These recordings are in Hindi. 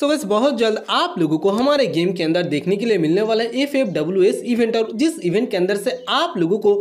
सो so बस बहुत जल्द आप लोगों को हमारे गेम के अंदर देखने के लिए मिलने वाला है F F W S event और जिस इवेंट के अंदर से आप लोगों को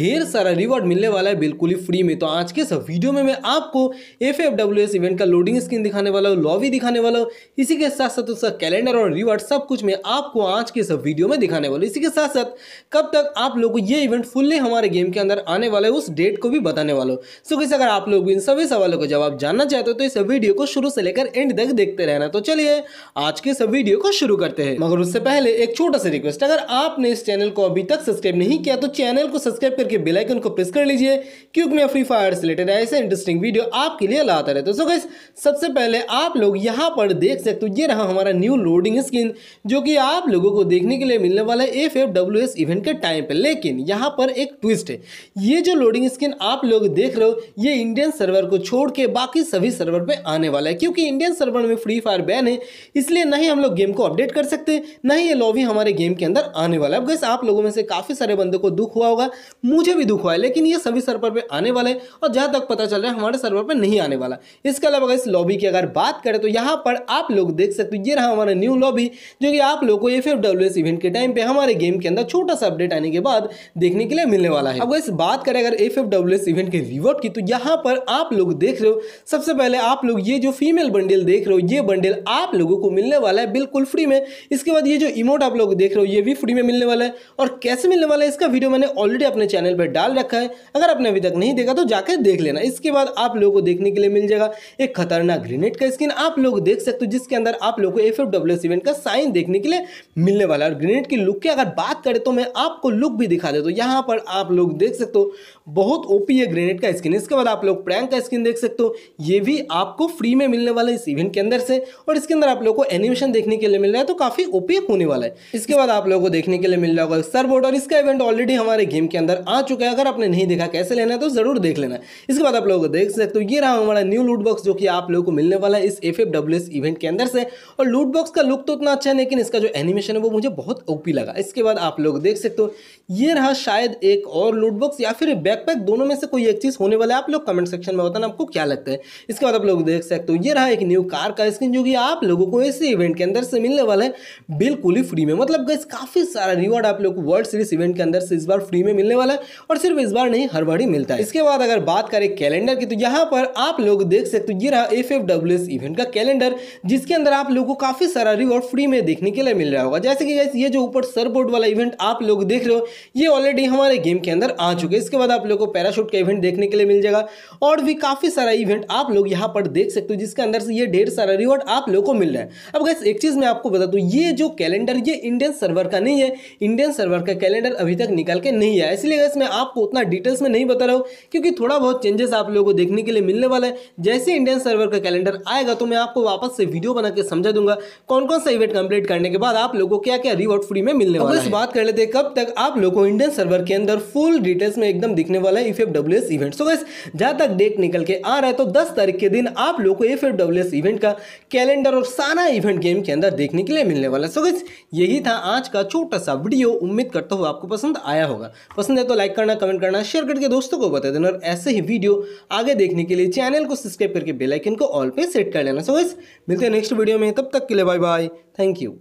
ढेर सारा रिवॉर्ड मिलने वाला है बिल्कुल ही फ्री में तो आज के इस वीडियो में मैं आपको F F W S event का लोडिंग स्क्रीन दिखाने वाला हूँ लॉबी दिखाने वाला हूँ इसी के साथ साथ उसका कैलेंडर और रिवॉर्ड सब कुछ मैं आपको आज के इस वीडियो में दिखाने वाला हूँ इसी के साथ साथ कब तक आप लोग को ये इवेंट फुल्ली हमारे गेम के अंदर आने वाला है उस डेट को भी बताने वाला हूँ सो कैसे अगर आप लोग इन सभी सवालों का जवाब जानना चाहते हो तो इस वीडियो को शुरू से लेकर एंड तक देखते रहना तो चलिए चलिए आज के सब वीडियो को शुरू करते हैं मगर उससे पहले एक छोटा सा रिक्वेस्ट अगर आपने इस चैनल को अभी तक सब्सक्राइब नहीं किया तो चैनल को सब्सक्राइब करके बेलाइकन को प्रेस कर लीजिए क्योंकि मैं फ्री फायर से रिलेटेड ऐसे इंटरेस्टिंग वीडियो आपके लिए लाता रहता हूँ सो सबसे पहले आप लोग यहाँ पर देख सकते हो ये रहा हमारा न्यू लोडिंग स्क्रीन जो कि आप लोगों को देखने के लिए मिलने वाला है F F W S event के टाइम पर लेकिन यहाँ पर एक ट्विस्ट है ये जो लोडिंग स्क्रीन आप लोग देख रहे हो ये इंडियन सर्वर को छोड़ के बाकी सभी सर्वर पर आने वाला है क्योंकि इंडियन सर्वर में फ्री फायर बैन है हैं इसलिए नहीं हम लोग गेम को अपडेट कर सकते नहीं ये लॉबी हमारे गेम के अंदर आने वाला है अब आप लोगों में से काफ़ी सारे बंदों को दुख हुआ होगा मुझे भी दुख हुआ है लेकिन ये सभी सर्वर पर आने वाला है और जहाँ तक पता चल रहा है हमारे सर्वर पर नहीं आने वाला इसके अलावा इस लॉबी की अगर बात करें तो यहाँ पर आप लोग देख सकते हो ये रहा हमारा न्यू लॉबी जो कि आप लोग को एफ इवेंट के टाइम पर हमारे गेम के अंदर छोटा सा अपडेट आने के बाद देखने के लिए मिलने वाला है अब इस बात करें अगर एफ इवेंट के रिवॉर्ड की तो यहाँ पर आप लोग देख रहे हो सबसे पहले आप लोग ये जो फीमेल बंडल देख रहे हो ये बंडल आप आप लोगों को मिलने वाला है बिल्कुल फ्री में इसके बाद ये जो इमोट आप लोग देख रहे हो ये भी फ्री में मिलने वाला है और कैसे मिलने वाला है इसका वीडियो मैंने ऑलरेडी अपने चैनल पर डाल रखा है अगर आपने अभी तक नहीं देखा तो जाकर देख लेना इसके बाद आप लोगों को देखने के लिए मिल जाएगा एक खतरनाक ग्रेनेड का स्किन आप लोग देख सकते हो जिसके अंदर आप लोग को एफ का साइन देखने के लिए मिलने वाला है और ग्रेनेड की लुक की अगर बात करें तो मैं आपको लुक भी दिखा देता हूँ यहाँ पर आप लोग देख सकते हो बहुत ओपी है ग्रेनेड का स्किन इसके बाद आप लोग प्रैंक का स्किन देख सकते हो ये भी आपको फ्री में मिलने वाला इस इवेंट के अंदर से और इसके इसके अंदर आप लोगों को एनिमेशन देखने के लिए मिल रहा है तो काफ़ी ओपी होने वाला है इसके बाद आप लोगों को देखने के लिए मिल रहा होगा सर बोर्ड और इसका इवेंट ऑलरेडी हमारे गेम के अंदर आ चुका है अगर आपने नहीं देखा कैसे लेना है तो ज़रूर देख लेना इसके बाद आप लोग को देख सकते हो ये रहा हमारा न्यू लूट बॉक्स जो कि आप लोगों को मिलने वाला है इस एफ इवेंट के अंदर से और लूट बॉक्स का लुक तो उतना अच्छा है लेकिन इसका जो एनिमेशन है वो मुझे बहुत ओपी लगा इसके बाद आप लोग देख सकते हो ये रहा शायद एक और लूट बॉक्स या फिर बैकपैक दोनों में से कोई एक चीज़ होने वाला है आप लोग कमेंट सेक्शन में बताना आपको क्या लगता है इसके बाद आप लोग देख सकते हो ये रहा एक न्यू कार का स्क्रीन जो कि आप लोगों को ऐसे इवेंट के अंदर से मिलने वाला है बिल्कुल ही फ्री में मतलब गैस काफ़ी सारा रिवॉर्ड आप लोग को वर्ल्ड सीरीज इवेंट के अंदर से इस बार फ्री में मिलने वाला है और सिर्फ इस बार नहीं हर बार ही मिलता है इसके बाद अगर बात करें कैलेंडर की तो यहाँ पर आप लोग देख सकते ये रहा एफ इवेंट का कैलेंडर जिसके अंदर आप लोग को काफ़ी सारा रिवॉर्ड फ्री में देखने के लिए मिल रहा होगा जैसे कि गैस ये जो ऊपर सरबोर्ड वाला इवेंट आप लोग देख रहे हो ये ऑलरेडी हमारे गेम के अंदर आ चुके इसके बाद आप लोग को पैराशूट का इवेंट देखने के लिए मिल जाएगा और भी काफ़ी सारा इवेंट आप लोग यहाँ पर देख सकते हो जिसके अंदर से ये ढेर सारा रिवॉर्ड आप लोग को मिल रहा है अब गैस एक चीज़ मैं आपको बता दूँ ये जो कैलेंडर ये इंडियन सर्वर का नहीं है इंडियन सर्वर का कैलेंडर अभी तक निकल के नहीं आया इसलिए गैस मैं आपको उतना डिटेल्स में नहीं बता रहा हूँ क्योंकि थोड़ा बहुत चेंजेस आप लोगों को देखने के लिए मिलने वाला है जैसे इंडियन सर्वर का कैलेंडर आएगा तो मैं आपको वापस से वीडियो बना के समझा दूंगा कौन कौन सा इवेंट कंप्लीट करने के बाद आप लोगों को क्या क्या रिवॉर्ड फ्री में मिलने वाला है बात कर लेते कब तक आप लोगों को इंडियन सर्वर के अंदर फुल डिटेल्स में एकदम दिखने वाला है if W S event so guess जहाँ तक डेट निकल के आ रहा है तो दस तारीख के दिन आप लोग को एफ इवेंट का कैलेंडर और सारा इवेंट गेम के अंदर देखने के लिए मिलने वाला है सो यही था आज का छोटा सा वीडियो उम्मीद करता हूँ आपको पसंद आया होगा पसंद है तो लाइक करना कमेंट करना शेयर करके दोस्तों को बता देना और ऐसे ही वीडियो आगे देखने के लिए चैनल को सब्सक्राइब करके बेलाइकन को ऑल पे सेट कर लेना सो मिलते हैं नेक्स्ट वीडियो में तब तक के लिए बाय बाय थैंक यू